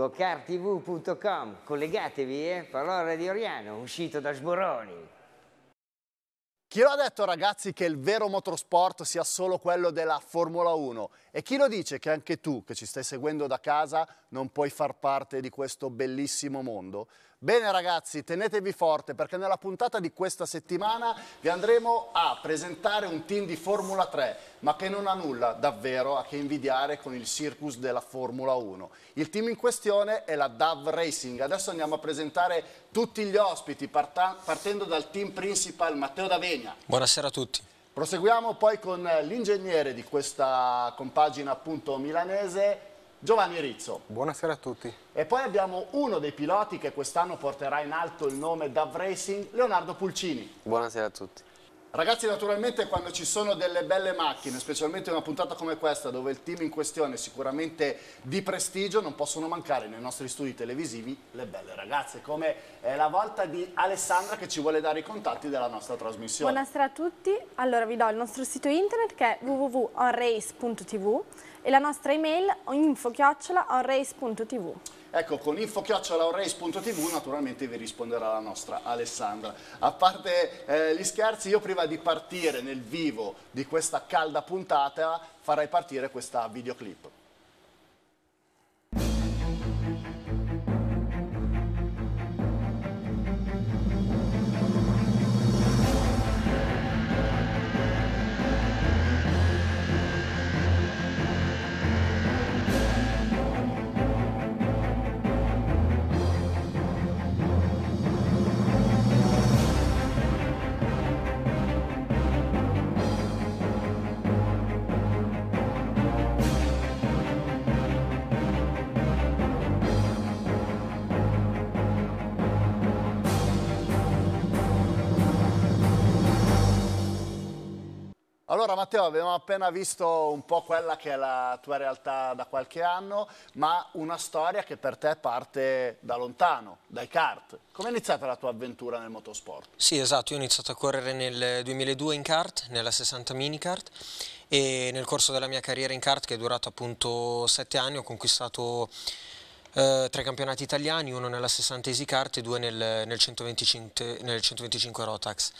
gocartv.com. Collegatevi, eh? Parola di Oriano, uscito da Sboroni. Chi lo ha detto ragazzi che il vero motorsport sia solo quello della Formula 1? E chi lo dice che anche tu che ci stai seguendo da casa non puoi far parte di questo bellissimo mondo? Bene ragazzi, tenetevi forte perché nella puntata di questa settimana vi andremo a presentare un team di Formula 3, ma che non ha nulla davvero a che invidiare con il circus della Formula 1. Il team in questione è la DAV Racing. Adesso andiamo a presentare tutti gli ospiti, partendo dal team principal Matteo D'Avegna. Buonasera a tutti. Proseguiamo poi con l'ingegnere di questa compagina appunto milanese, Giovanni Rizzo. Buonasera a tutti. E poi abbiamo uno dei piloti che quest'anno porterà in alto il nome DAV Racing, Leonardo Pulcini. Buonasera a tutti. Ragazzi, naturalmente quando ci sono delle belle macchine, specialmente una puntata come questa, dove il team in questione è sicuramente di prestigio, non possono mancare nei nostri studi televisivi le belle ragazze, come è la volta di Alessandra che ci vuole dare i contatti della nostra trasmissione. Buonasera a tutti, allora vi do il nostro sito internet che è www.onrace.tv e la nostra email info-onrace.tv. Ecco, con info-onrace.tv naturalmente vi risponderà la nostra Alessandra. A parte eh, gli scherzi, io prima di partire nel vivo di questa calda puntata farei partire questa videoclip. Allora Matteo, abbiamo appena visto un po' quella che è la tua realtà da qualche anno, ma una storia che per te parte da lontano, dai kart. Come è iniziata la tua avventura nel motorsport? Sì, esatto, io ho iniziato a correre nel 2002 in kart, nella 60 mini kart e nel corso della mia carriera in kart che è durata appunto 7 anni ho conquistato eh, tre campionati italiani, uno nella 60 Easy Kart e due nel, nel, 125, nel 125 Rotax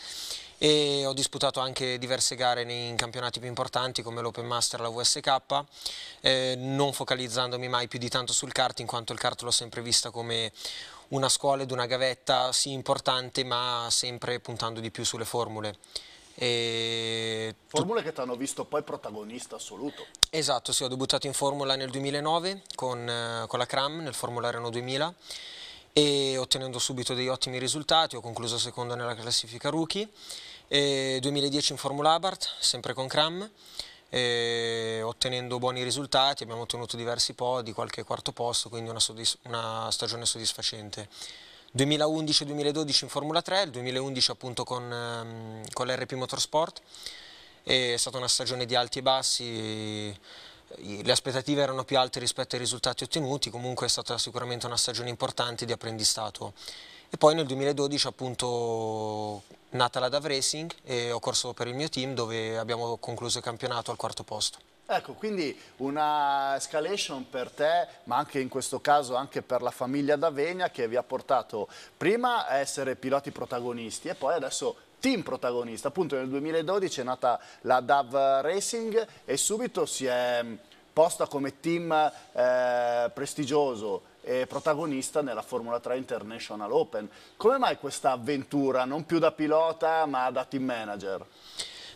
e ho disputato anche diverse gare in campionati più importanti come l'Open Master e la VSK, eh, non focalizzandomi mai più di tanto sul kart in quanto il kart l'ho sempre vista come una scuola ed una gavetta sì importante ma sempre puntando di più sulle formule. E... Formule che ti hanno visto poi protagonista assoluto. Esatto, sì, ho debuttato in Formula nel 2009 con, eh, con la Cram nel Formula Renault 2000 e ottenendo subito degli ottimi risultati, ho concluso secondo nella classifica rookie 2010 in Formula Abarth, sempre con Cram, ottenendo buoni risultati, abbiamo ottenuto diversi podi, qualche quarto posto, quindi una, soddisf una stagione soddisfacente. 2011-2012 in Formula 3, il 2011 appunto con, ehm, con l'RP Motorsport, è stata una stagione di alti e bassi, le aspettative erano più alte rispetto ai risultati ottenuti, comunque è stata sicuramente una stagione importante di apprendistato e poi nel 2012 appunto nata la DAV Racing e ho corso per il mio team dove abbiamo concluso il campionato al quarto posto. Ecco, quindi una escalation per te, ma anche in questo caso anche per la famiglia d'Avegna che vi ha portato prima a essere piloti protagonisti e poi adesso team protagonista. Appunto nel 2012 è nata la DAV Racing e subito si è posta come team eh, prestigioso, eh, protagonista nella Formula 3 International Open. Come mai questa avventura, non più da pilota ma da team manager?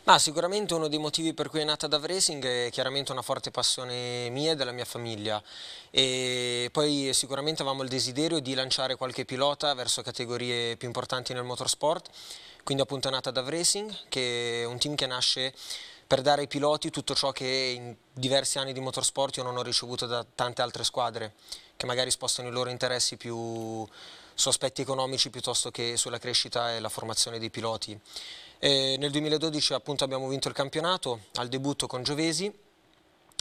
Ma sicuramente uno dei motivi per cui è nata Dav Racing è chiaramente una forte passione mia e della mia famiglia e poi sicuramente avevamo il desiderio di lanciare qualche pilota verso categorie più importanti nel motorsport, quindi appunto è nata Dav Racing che è un team che nasce per dare ai piloti tutto ciò che in diversi anni di motorsport io non ho ricevuto da tante altre squadre che magari spostano i loro interessi più su aspetti economici piuttosto che sulla crescita e la formazione dei piloti. E nel 2012 appunto abbiamo vinto il campionato al debutto con Giovesi,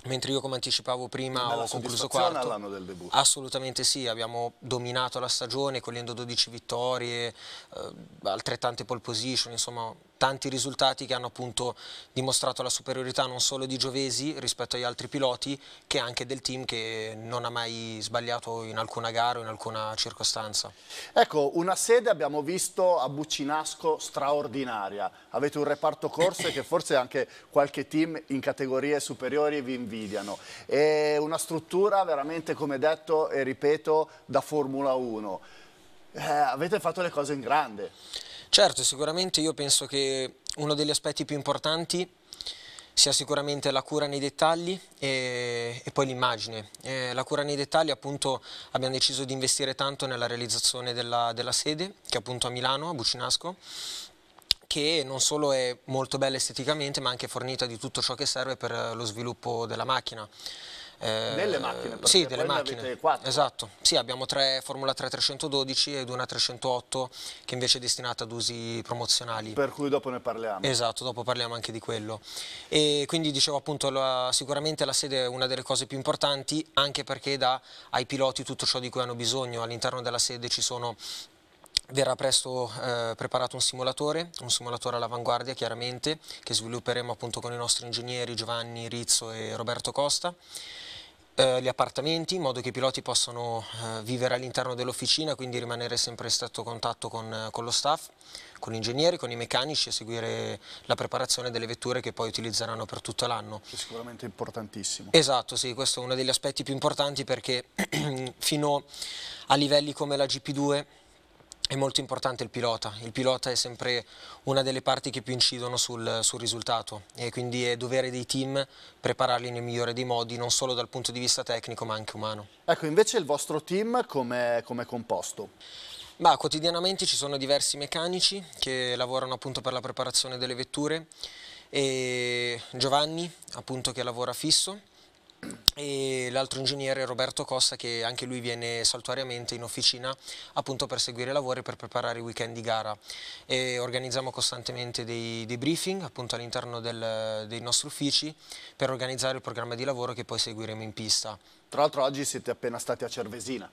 mentre io come anticipavo prima ho concluso quarto. all'anno del debutto. Assolutamente sì, abbiamo dominato la stagione cogliendo 12 vittorie, eh, altrettante pole position, insomma tanti risultati che hanno appunto dimostrato la superiorità non solo di Giovesi rispetto agli altri piloti che anche del team che non ha mai sbagliato in alcuna gara o in alcuna circostanza. Ecco, una sede abbiamo visto a Buccinasco straordinaria, avete un reparto corse che forse anche qualche team in categorie superiori vi invidiano, è una struttura veramente come detto e ripeto da Formula 1, eh, avete fatto le cose in grande. Certo, sicuramente io penso che uno degli aspetti più importanti sia sicuramente la cura nei dettagli e, e poi l'immagine. Eh, la cura nei dettagli appunto abbiamo deciso di investire tanto nella realizzazione della, della sede che è appunto a Milano, a Bucinasco che non solo è molto bella esteticamente ma anche fornita di tutto ciò che serve per lo sviluppo della macchina. Eh, delle macchine? Sì, delle macchine. Esatto, sì, abbiamo tre Formula 3 312 ed una 308 che invece è destinata ad usi promozionali. Per cui dopo ne parliamo. Esatto, dopo parliamo anche di quello. E quindi dicevo appunto, la, sicuramente la sede è una delle cose più importanti anche perché dà ai piloti tutto ciò di cui hanno bisogno. All'interno della sede ci sono Verrà presto eh, preparato un simulatore, un simulatore all'avanguardia chiaramente, che svilupperemo appunto con i nostri ingegneri Giovanni Rizzo e Roberto Costa. Eh, gli appartamenti in modo che i piloti possano eh, vivere all'interno dell'officina, quindi rimanere sempre in stretto contatto con, con, lo staff, con gli ingegneri, con i meccanici e seguire la preparazione delle vetture che poi utilizzeranno per tutto l'anno. sicuramente importantissimo. Esatto, sì, questo è uno degli aspetti più importanti perché fino a livelli come la GP2 è molto importante il pilota, il pilota è sempre una delle parti che più incidono sul, sul, risultato e quindi è dovere dei team prepararli nel migliore dei modi, non solo dal punto di vista tecnico ma anche umano. Ecco, invece il vostro team come è composto? Bah, quotidianamente ci sono diversi meccanici che lavorano appunto per la preparazione delle vetture e Giovanni appunto che lavora fisso e l'altro ingegnere Roberto Costa che anche lui viene saltuariamente in officina appunto per seguire i lavori per preparare i weekend di gara e organizziamo costantemente dei, dei briefing appunto all'interno dei nostri uffici per organizzare il programma di lavoro che poi seguiremo in pista. Tra l'altro oggi siete appena stati a Cervesina.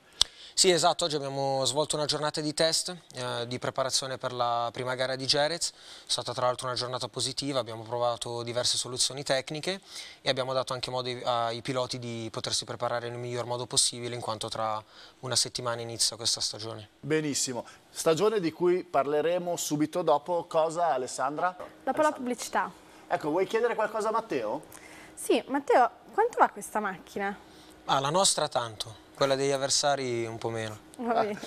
Sì, esatto, oggi abbiamo svolto una giornata di test, eh, di preparazione per la prima gara di Jerez, è stata tra l'altro una giornata positiva, abbiamo provato diverse soluzioni tecniche e abbiamo dato anche modo ai piloti di potersi preparare nel miglior modo possibile in quanto tra una settimana inizia questa stagione. Benissimo, stagione di cui parleremo subito dopo, cosa Alessandra? Dopo Alessandra. la pubblicità. Ecco, vuoi chiedere qualcosa a Matteo? Sì, Matteo, quanto va questa macchina? Ah, la nostra tanto quella degli avversari un po' meno. Va bene.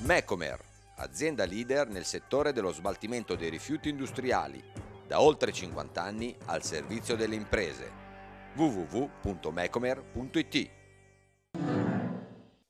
Mecomer, azienda leader nel settore dello smaltimento dei rifiuti industriali, da oltre 50 anni al servizio delle imprese. www.mecomer.it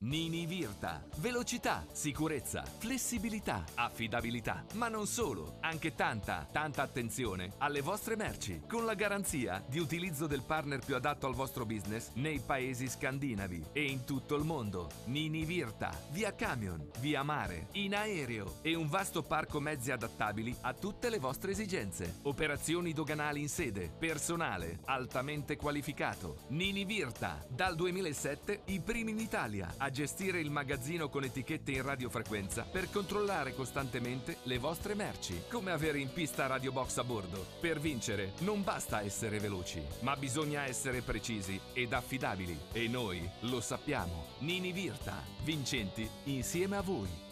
Nini Virta. Velocità, sicurezza, flessibilità, affidabilità, ma non solo, anche tanta, tanta attenzione alle vostre merci, con la garanzia di utilizzo del partner più adatto al vostro business nei paesi scandinavi e in tutto il mondo. Nini Virta, via camion, via mare, in aereo e un vasto parco mezzi adattabili a tutte le vostre esigenze. Operazioni doganali in sede, personale, altamente qualificato. Nini Virta, dal 2007 i primi in Italia a gestire il magazzino con etichette in radiofrequenza per controllare costantemente le vostre merci. Come avere in pista Radio Box a bordo? Per vincere non basta essere veloci, ma bisogna essere precisi ed affidabili. E noi lo sappiamo. Nini Virta, vincenti insieme a voi.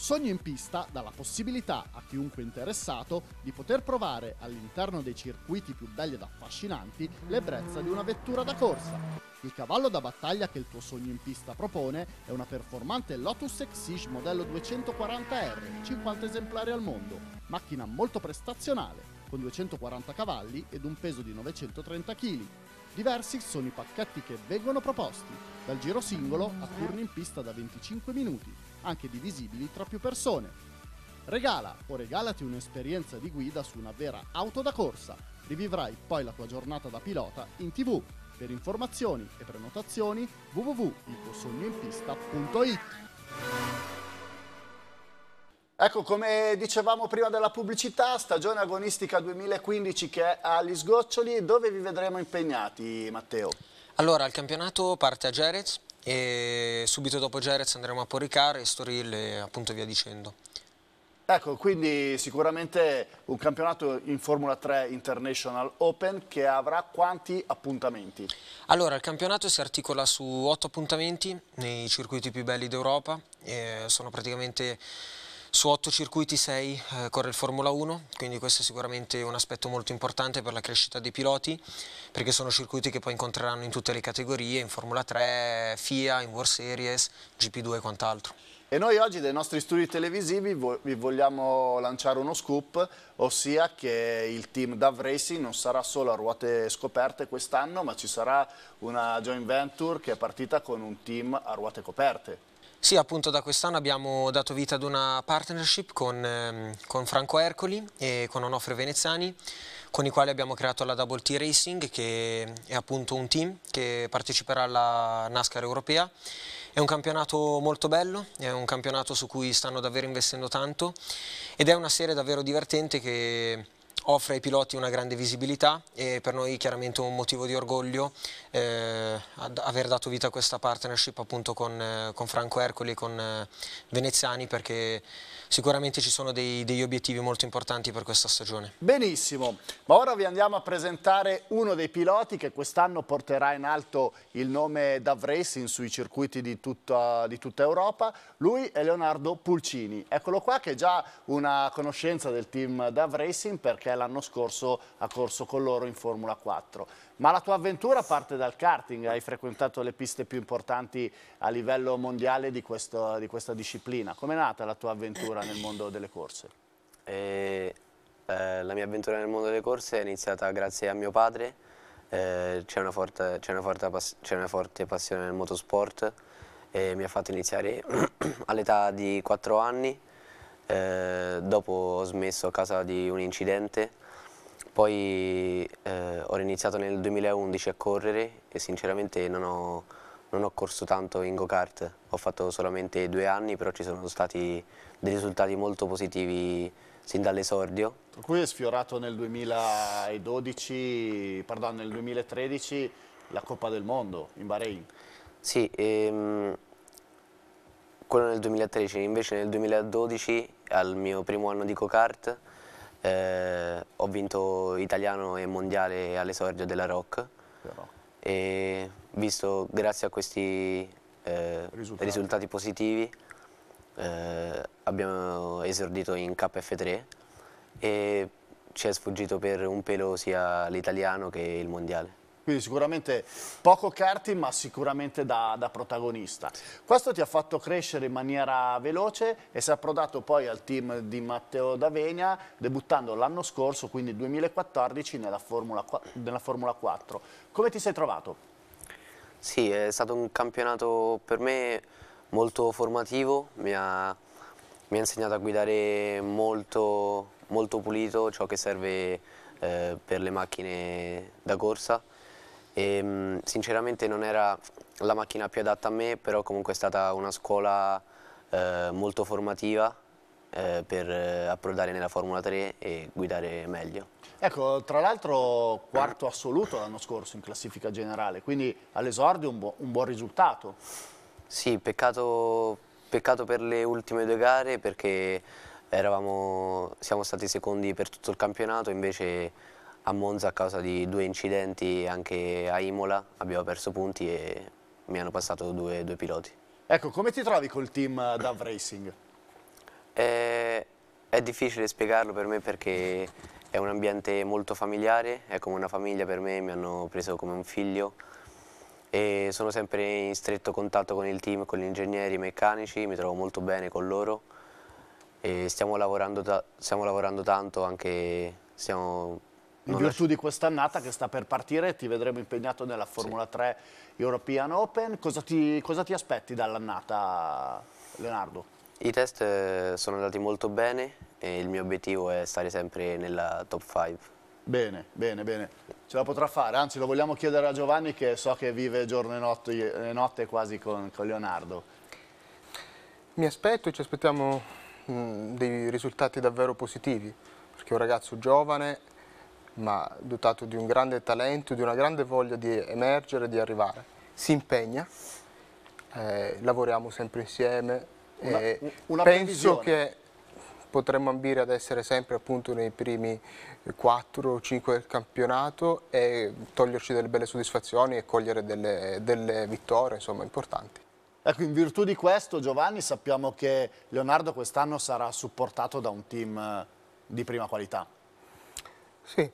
sogno in pista dà la possibilità a chiunque interessato di poter provare all'interno dei circuiti più belli ed affascinanti l'ebbrezza di una vettura da corsa. Il cavallo da battaglia che il tuo sogno in pista propone è una performante Lotus Exige modello 240R, 50 esemplari al mondo, macchina molto prestazionale, con 240 cavalli ed un peso di 930 kg. Diversi sono i pacchetti che vengono proposti, dal giro singolo a turni in pista da 25 minuti, anche divisibili tra più persone. Regala o regalati un'esperienza di guida su una vera auto da corsa. Rivivrai poi la tua giornata da pilota in tv. Per informazioni e prenotazioni www.iltuosognoinpista.it Ecco, come dicevamo prima della pubblicità, stagione agonistica 2015 che è agli sgoccioli, dove vi vedremo impegnati, Matteo? Allora, il campionato parte a Jerez, e subito dopo Jerez andremo a Poricar e Storil e appunto via dicendo. Ecco, quindi sicuramente un campionato in Formula 3 International Open che avrà quanti appuntamenti? Allora, il campionato si articola su otto appuntamenti nei circuiti più belli d'Europa, eh, sono praticamente su otto circuiti 6 eh, corre il Formula 1, quindi questo è sicuramente un aspetto molto importante per la crescita dei piloti, perché sono circuiti che poi incontreranno in tutte le categorie, in Formula 3, FIA, in World Series, GP2 e quant'altro. E noi oggi dai nostri studi televisivi vi vogliamo lanciare uno scoop, ossia che il team DAV Racing non sarà solo a ruote scoperte quest'anno, ma ci sarà una joint venture che è partita con un team a ruote coperte. Sì, appunto da quest'anno abbiamo dato vita ad una partnership con, ehm, con, Franco Ercoli e con Onofre Veneziani, con i quali abbiamo creato la Double T Racing, che è appunto un team che parteciperà alla NASCAR europea. È un campionato molto bello, è un campionato su cui stanno davvero investendo tanto ed è una serie davvero divertente che offre ai piloti una grande visibilità e per noi chiaramente un motivo di orgoglio eh, aver dato vita a questa partnership appunto con, eh, con Franco Ercoli e con eh, Veneziani perché sicuramente ci sono dei, degli obiettivi molto importanti per questa stagione. Benissimo, ma ora vi andiamo a presentare uno dei piloti che quest'anno porterà in alto il nome DAV Racing sui circuiti di tutta, di tutta Europa, lui è Leonardo Pulcini, eccolo qua che è già una conoscenza del team DAV Racing perché perché l'anno scorso ha corso con loro in Formula 4. Ma la tua avventura parte dal karting, hai frequentato le piste più importanti a livello mondiale di, questo, di questa disciplina. Com'è nata la tua avventura nel mondo delle corse? Eh, eh, la mia avventura nel mondo delle corse è iniziata grazie a mio padre, eh, c'è una, una, una forte passione nel motorsport e mi ha fatto iniziare all'età di 4 anni eh, dopo ho smesso a causa di un incidente, poi eh, ho iniziato nel 2011 a correre e sinceramente non ho, non ho corso tanto in go-kart, ho fatto solamente due anni, però ci sono stati dei risultati molto positivi sin dall'esordio. Per cui è sfiorato nel 2012, pardon, nel 2013 la Coppa del Mondo in Bahrain. Sì, ehm, quello nel 2013, invece nel 2012 al mio primo anno di co kart eh, ho vinto italiano e mondiale all'esordio della Rock. Però. E visto grazie a questi eh, risultati. risultati. positivi eh, abbiamo esordito in KF3 e ci è sfuggito per un pelo sia l'italiano che il mondiale. Quindi sicuramente poco karting ma sicuramente da, da, protagonista. Questo ti ha fatto crescere in maniera veloce e sei approdato poi al team di Matteo D'Avenia debuttando l'anno scorso, quindi 2014, nella Formula, nella Formula 4. Come ti sei trovato? Sì, è stato un campionato per me molto formativo, mi ha, mi ha insegnato a guidare molto, molto pulito ciò che serve eh, per le macchine da corsa e, ehm, sinceramente non era la macchina più adatta a me, però comunque è stata una scuola eh, molto formativa eh, per eh, approdare nella Formula 3 e guidare meglio. Ecco, tra l'altro quarto assoluto l'anno scorso in classifica generale, quindi all'esordio un, bu un, buon risultato. Sì, peccato, peccato, per le ultime due gare perché eravamo, siamo stati secondi per tutto il campionato, invece a Monza a causa di due incidenti anche a Imola, abbiamo perso punti e mi hanno passato due, due piloti. Ecco, come ti trovi col team eh, Dav Racing? È, eh, è difficile spiegarlo per me perché è un ambiente molto familiare, è come una famiglia per me, mi hanno preso come un figlio e sono sempre in stretto contatto con il team, con gli ingegneri, i meccanici, mi trovo molto bene con loro e stiamo lavorando, stiamo lavorando tanto, anche stiamo in virtù di quest'annata che sta per partire, ti vedremo impegnato nella Formula sì. 3 European Open. Cosa ti, cosa ti aspetti dall'annata, Leonardo? I test eh, sono andati molto bene e il mio obiettivo è stare sempre nella top 5. Bene, bene, bene. Ce la potrà fare, anzi lo vogliamo chiedere a Giovanni che so che vive giorno e notte, notte quasi con, con Leonardo. Mi aspetto, e ci aspettiamo mh, mm, dei risultati davvero positivi, perché è un ragazzo giovane, ma dotato di un grande talento, di una grande voglia di emergere, di arrivare. Si impegna, eh, lavoriamo sempre insieme una, e una penso previsione. che potremmo ambire ad essere sempre appunto nei primi 4 o 5 del campionato e toglierci delle belle soddisfazioni e cogliere delle, delle vittorie insomma, importanti. Ecco, in virtù di questo Giovanni sappiamo che Leonardo quest'anno sarà supportato da un team eh, di prima qualità. Sì,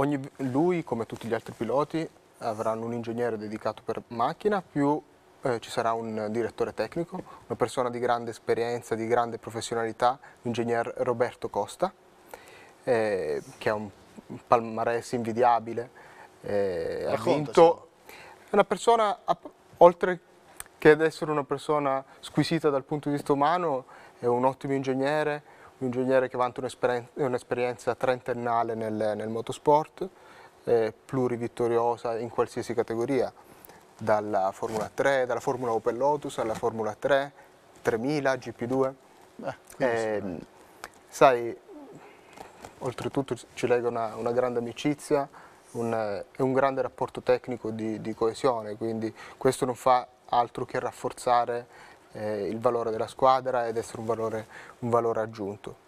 Ogni, lui, come tutti gli altri piloti, avranno un ingegnere dedicato per macchina, più eh, ci sarà un direttore tecnico, una persona di grande esperienza, di grande professionalità, l'ingegner Roberto Costa, eh, che è un palmarès invidiabile, eh, ha vinto... È una persona, oltre che ad essere una persona squisita dal punto di vista umano, è un ottimo ingegnere, un ingegnere che vanta un'esperienza trentennale nel, nel motosport, eh, plurivittoriosa in qualsiasi categoria, dalla Formula 3, dalla Formula Open Lotus alla Formula 3, 3000, GP2. Beh, eh, sì. sai, oltretutto ci lega una, una grande amicizia un, e un grande rapporto tecnico di, di coesione, quindi questo non fa altro che rafforzare eh, il valore della squadra ed essere un valore, un valore aggiunto.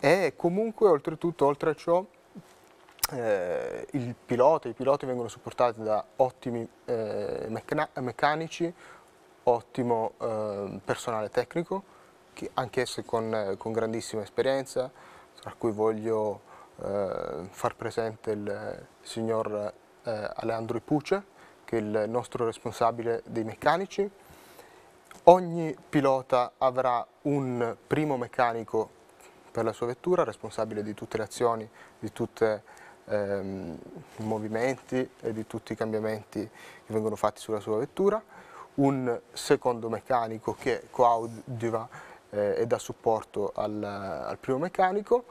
E comunque oltretutto, oltre a ciò, eh, il pilota, i piloti vengono supportati da ottimi eh, meccanici, ottimo eh, personale tecnico, anch'essi con, con, grandissima esperienza, tra cui voglio eh, far presente il signor eh, Alejandro Ipuce, che è il nostro responsabile dei meccanici, Ogni pilota avrà un primo meccanico per la sua vettura, responsabile di tutte le azioni, di tutti ehm, i movimenti e di tutti i cambiamenti che vengono fatti sulla sua vettura, un secondo meccanico che coadiuva eh, e dà supporto al, al, primo meccanico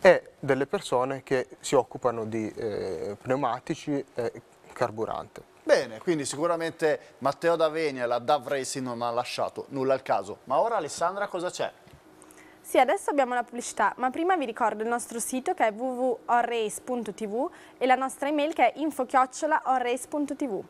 e delle persone che si occupano di eh, pneumatici e carburante. Bene, quindi sicuramente Matteo D'Avenia e la Dav Racing non ha lasciato nulla al caso. Ma ora Alessandra cosa c'è? Sì, adesso abbiamo la pubblicità, ma prima vi ricordo il nostro sito che è www.orrace.tv e la nostra email che è infochiocciolaorrace.tv.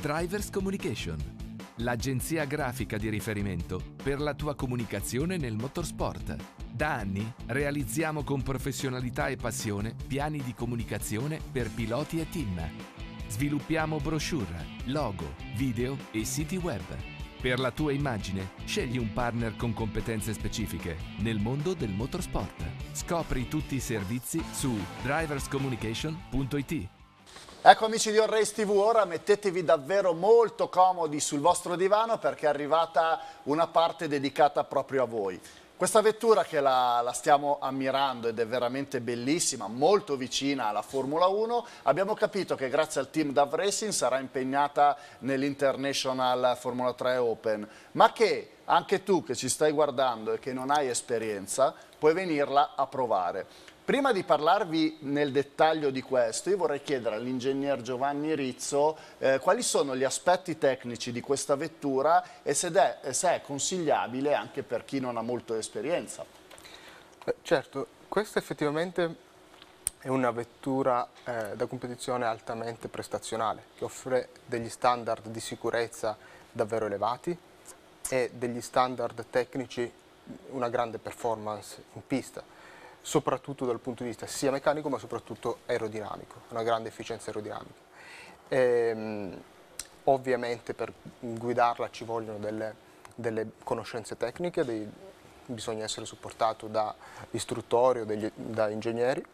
Drivers Communication, l'agenzia grafica di riferimento per la tua comunicazione nel motorsport. Da anni realizziamo con professionalità e passione piani di comunicazione per piloti e team. Sviluppiamo brochure, logo, video e siti web. Per la tua immagine, scegli un partner con competenze specifiche nel mondo del motorsport. Scopri tutti i servizi su driverscommunication.it Ecco amici di Orrace TV, ora mettetevi davvero molto comodi sul vostro divano perché è arrivata una parte dedicata proprio a voi. Questa vettura che la, la, stiamo ammirando ed è veramente bellissima, molto vicina alla Formula 1, abbiamo capito che grazie al team DAV Racing sarà impegnata nell'International Formula 3 Open, ma che anche tu che ci stai guardando e che non hai esperienza, puoi venirla a provare. Prima di parlarvi nel dettaglio di questo, io vorrei chiedere all'ingegner Giovanni Rizzo eh, quali sono gli aspetti tecnici di questa vettura e se è, se è consigliabile anche per chi non ha molto esperienza. Beh, certo, questa effettivamente è una vettura eh, da competizione altamente prestazionale, che offre degli standard di sicurezza davvero elevati, e degli standard tecnici una grande performance in pista, soprattutto dal punto di vista sia meccanico ma soprattutto aerodinamico, una grande efficienza aerodinamica. E, ehm, ovviamente per guidarla ci vogliono delle, delle conoscenze tecniche, dei, bisogna essere supportato da istruttori o degli, da ingegneri,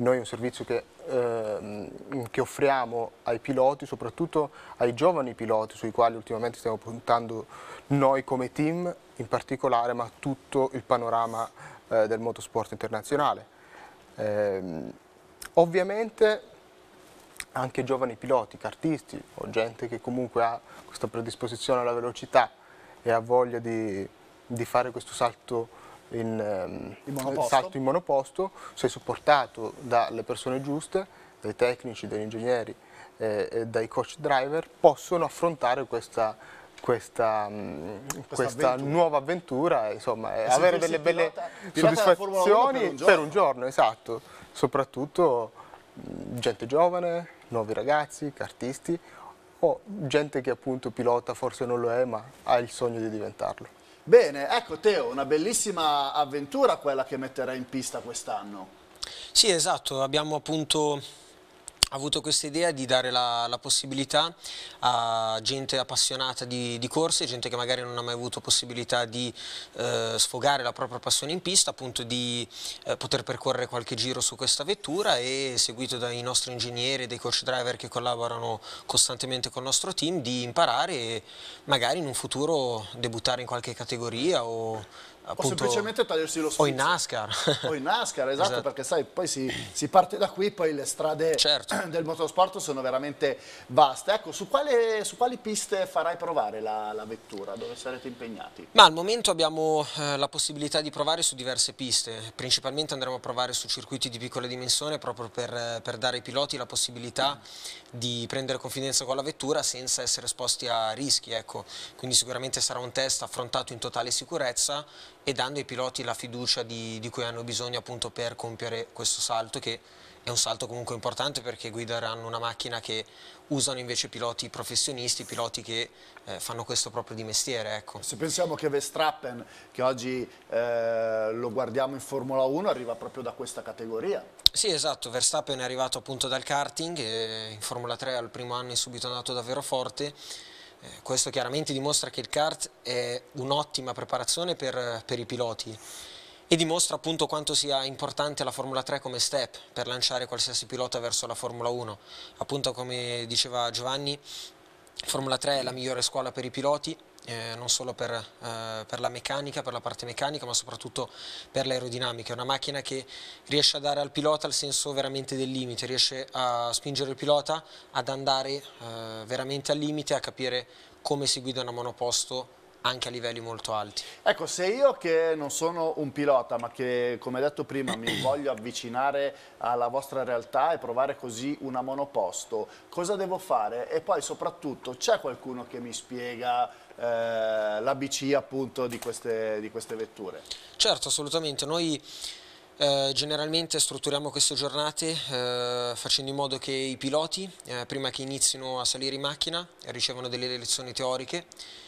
noi è un servizio che, eh, che, offriamo ai piloti, soprattutto ai giovani piloti sui quali ultimamente stiamo puntando noi come team in particolare, ma tutto il panorama eh, del motorsport internazionale. Eh, ovviamente anche giovani piloti, cartisti o gente che comunque ha questa predisposizione alla velocità e ha voglia di, di fare questo salto in, ehm, in salto in monoposto, sei supportato dalle persone giuste, dai tecnici, dagli ingegneri, eh, dai coach driver, possono affrontare questa, questa, mm, questa, questa nuova avventura, insomma, e avere delle belle pilota, soddisfazioni pilota per, un per un giorno, esatto, soprattutto mm, gente giovane, nuovi ragazzi, artisti o gente che appunto pilota forse non lo è ma ha il sogno di diventarlo. Bene, ecco Teo, una bellissima avventura quella che metterai in pista quest'anno. Sì, esatto, abbiamo appunto ha avuto questa idea di dare la, la, possibilità a gente appassionata di, di, corse, gente che magari non ha mai avuto possibilità di eh, sfogare la propria passione in pista, appunto di eh, poter percorrere qualche giro su questa vettura e seguito dai nostri ingegneri e dai coach driver che collaborano costantemente con il nostro team, di imparare e magari in un futuro debuttare in qualche categoria o appunto, o semplicemente togliersi lo sfizio. O in NASCAR. o in NASCAR, esatto, esatto. perché sai, poi si, si, parte da qui, poi le strade certo. del motorsport sono veramente vaste. Ecco, su, quale, su quali piste farai provare la, la, vettura? Dove sarete impegnati? Ma al momento abbiamo eh, la possibilità di provare su diverse piste, principalmente andremo a provare su circuiti di piccola dimensione proprio per, eh, per dare ai piloti la possibilità mm. di prendere confidenza con la vettura senza essere esposti a rischi. Ecco. Quindi sicuramente sarà un test affrontato in totale sicurezza e dando ai piloti la fiducia di, di cui hanno bisogno appunto per compiere questo salto che è un salto comunque importante perché guideranno una macchina che usano invece piloti professionisti, piloti che eh, fanno questo proprio di mestiere. Ecco. Se pensiamo che Verstappen, che oggi eh, lo guardiamo in Formula 1, arriva proprio da questa categoria. Sì, esatto, Verstappen è arrivato appunto dal karting, eh, in Formula 3 al primo anno è subito andato davvero forte eh, questo chiaramente dimostra che il kart è un'ottima preparazione per, per i piloti e dimostra appunto quanto sia importante la Formula 3 come step per lanciare qualsiasi pilota verso la Formula 1. Appunto come diceva Giovanni, Formula 3 è la migliore scuola per i piloti, eh, non solo per, eh, per, la meccanica, per la parte meccanica, ma soprattutto per l'aerodinamica. È una macchina che riesce a dare al pilota il senso veramente del limite, riesce a spingere il pilota ad andare eh, veramente al limite, a capire come si guida una monoposto anche a livelli molto alti. Ecco, se io che non sono un pilota, ma che come detto prima mi voglio avvicinare alla vostra realtà e provare così una monoposto, cosa devo fare? E poi soprattutto c'è qualcuno che mi spiega eh, l'ABC appunto di queste, di queste vetture. Certo, assolutamente. Noi eh, generalmente strutturiamo queste giornate eh, facendo in modo che i piloti, eh, prima che inizino a salire in macchina, ricevano delle lezioni teoriche,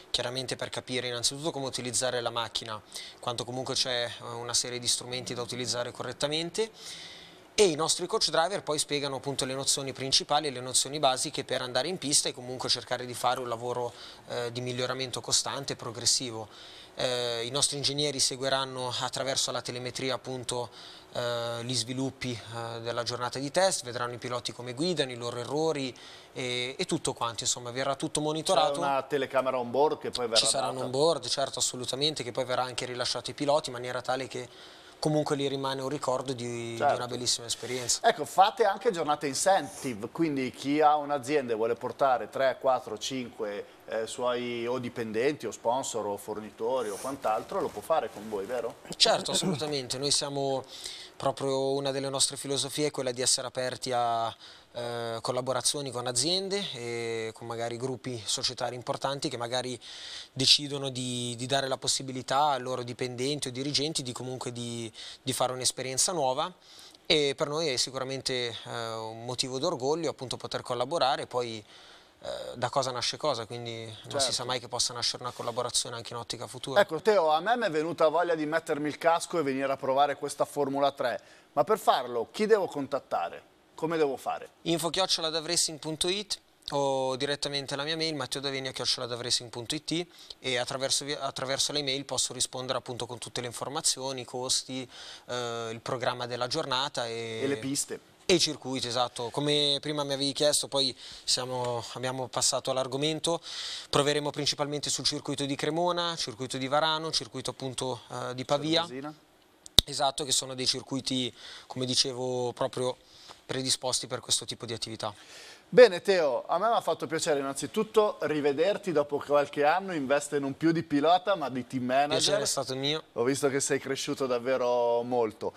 chiaramente per capire innanzitutto come utilizzare la macchina, quanto comunque c'è eh, una serie di strumenti da utilizzare correttamente e i nostri coach driver poi spiegano appunto le nozioni principali e le nozioni basiche per andare in pista e comunque cercare di fare un lavoro eh, di miglioramento costante e progressivo. Eh, I nostri ingegneri seguiranno attraverso la telemetria appunto eh, gli sviluppi eh, della giornata di test, vedranno i piloti come guidano, i loro errori e, e tutto quanto, insomma verrà tutto monitorato. C'è una telecamera on board che poi verrà Ci saranno on board, certo assolutamente, che poi verrà anche rilasciato ai piloti in maniera tale che comunque lì rimane un ricordo di, certo. di una certo. bellissima esperienza. Ecco, fate anche giornate incentive, quindi chi ha un'azienda e vuole portare 3, 4, 5 eh, suoi o dipendenti o sponsor o fornitori o quant'altro lo può fare con voi, vero? Certo, assolutamente. Noi siamo proprio una delle nostre filosofie è quella di essere aperti a eh, collaborazioni con aziende e con magari gruppi societari importanti che magari decidono di, di dare la possibilità ai loro dipendenti o dirigenti di comunque di, di fare un'esperienza nuova e per noi è sicuramente eh, un motivo d'orgoglio appunto poter collaborare poi eh, da cosa nasce cosa, quindi certo. non si sa certo. mai che possa nascere una collaborazione anche in ottica futura. Ecco Teo, a me mi è venuta voglia di mettermi il casco e venire a provare questa Formula 3, ma per farlo chi devo contattare? come devo fare? info-davracing.it o direttamente alla mia mail matteodavinia.it e attraverso, attraverso l'email posso rispondere appunto con tutte le informazioni, i costi, eh, il programma della giornata e, e le piste. E i circuiti, esatto. Come prima mi avevi chiesto, poi siamo, abbiamo passato all'argomento. Proveremo principalmente sul circuito di Cremona, circuito di Varano, circuito appunto eh, di Pavia. Esatto, che sono dei circuiti, come dicevo, proprio predisposti per questo tipo di attività. Bene Teo, a me mi ha fatto piacere innanzitutto rivederti dopo qualche anno in veste non più di pilota ma di team manager. Piacere è stato mio. Ho visto che sei cresciuto davvero molto.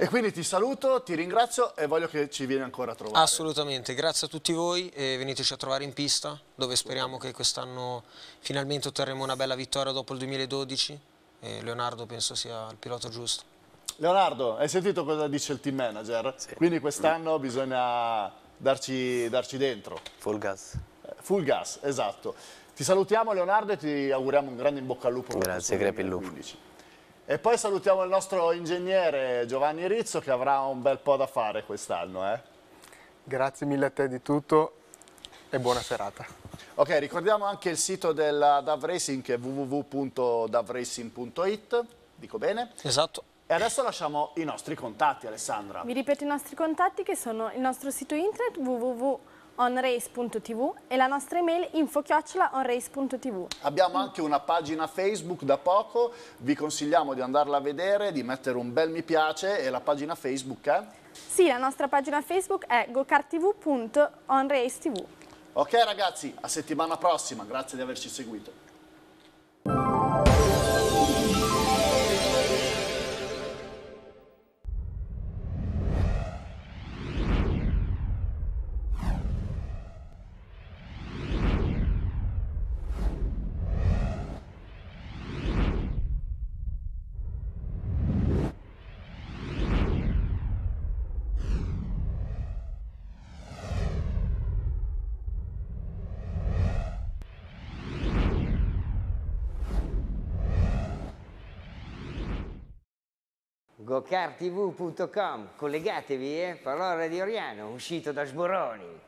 E quindi ti saluto, ti ringrazio e voglio che ci vieni ancora a trovare. Assolutamente, grazie a tutti voi e veniteci a trovare in pista dove speriamo che quest'anno finalmente otterremo una bella vittoria dopo il 2012. E Leonardo penso sia il pilota giusto. Leonardo, hai sentito cosa dice il team manager? Sì. Quindi quest'anno bisogna darci, darci dentro. Full gas. Eh, full gas, esatto. Ti salutiamo Leonardo e ti auguriamo un grande in bocca al lupo. Grazie, crepi il lupo. E poi salutiamo il nostro ingegnere Giovanni Rizzo che avrà un bel po' da fare quest'anno. Eh? Grazie mille a te di tutto e buona serata. Ok, ricordiamo anche il sito della DAV Racing che è www.davracing.it, dico bene? Esatto. E adesso lasciamo i nostri contatti, Alessandra. Vi ripeto i nostri contatti che sono il nostro sito internet www.onrace.tv e la nostra email info-onrace.tv. Abbiamo anche una pagina Facebook da poco, vi consigliamo di andarla a vedere, di mettere un bel mi piace e la pagina Facebook è? Sì, la nostra pagina Facebook è gocartv.onrace.tv. Ok ragazzi, a settimana prossima, grazie di averci seguito. www.cartv.com. Collegatevi, eh? Parola di Oriano, uscito da Sboroni.